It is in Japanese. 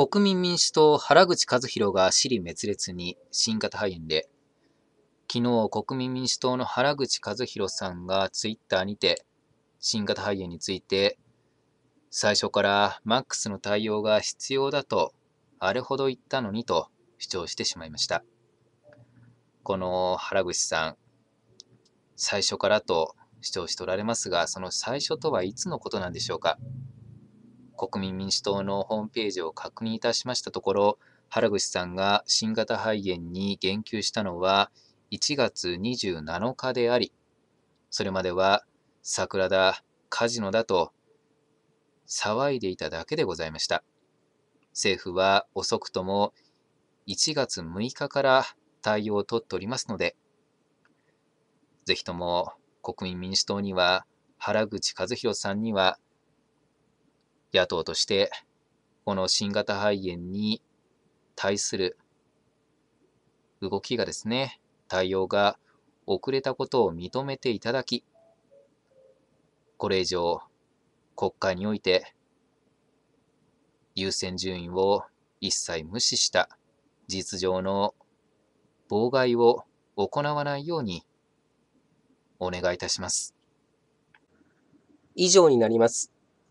国民民主党原口和弘が支離滅裂に新型肺炎で、昨日国民民主党の原口和弘さんがツイッターにて新型肺炎について、最初からマックスの対応が必要だと、あれほど言ったのにと主張してしまいました。この原口さん、最初からと主張しておられますが、その最初とはいつのことなんでしょうか。国民民主党のホームページを確認いたしましたところ、原口さんが新型肺炎に言及したのは1月27日であり、それまでは桜だ、カジノだと騒いでいただけでございました。政府は遅くとも1月6日から対応を取っておりますので、ぜひとも国民民主党には原口和弘さんには野党として、この新型肺炎に対する動きがですね、対応が遅れたことを認めていただき、これ以上、国会において、優先順位を一切無視した実情の妨害を行わないようにお願いいたします。以上になります。